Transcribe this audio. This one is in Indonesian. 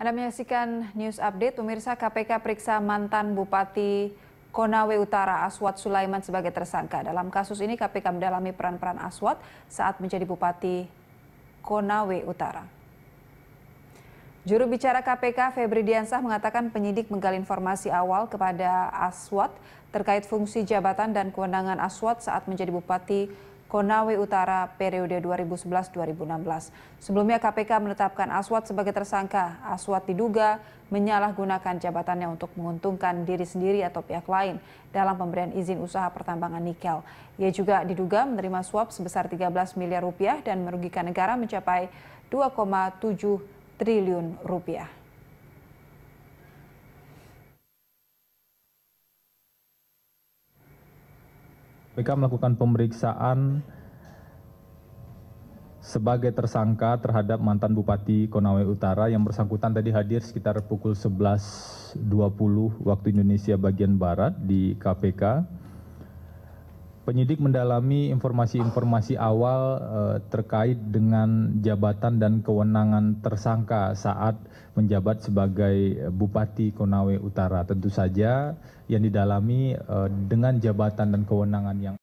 Anda menyaksikan news update, pemirsa KPK periksa mantan Bupati Konawe Utara Aswad Sulaiman sebagai tersangka. Dalam kasus ini KPK mendalami peran-peran Aswad saat menjadi Bupati Konawe Utara. Juru bicara KPK Febri Diansah mengatakan penyidik menggali informasi awal kepada Aswad terkait fungsi jabatan dan kewenangan Aswad saat menjadi Bupati Konawe Utara periode 2011-2016. Sebelumnya KPK menetapkan Aswat sebagai tersangka. Aswat diduga menyalahgunakan jabatannya untuk menguntungkan diri sendiri atau pihak lain dalam pemberian izin usaha pertambangan nikel. Ia juga diduga menerima suap sebesar 13 miliar rupiah dan merugikan negara mencapai 2,7 triliun rupiah. KPK melakukan pemeriksaan sebagai tersangka terhadap mantan Bupati Konawe Utara yang bersangkutan tadi hadir sekitar pukul 11.20 waktu Indonesia bagian Barat di KPK penyidik mendalami informasi-informasi awal eh, terkait dengan jabatan dan kewenangan tersangka saat menjabat sebagai Bupati Konawe Utara. Tentu saja yang didalami eh, dengan jabatan dan kewenangan yang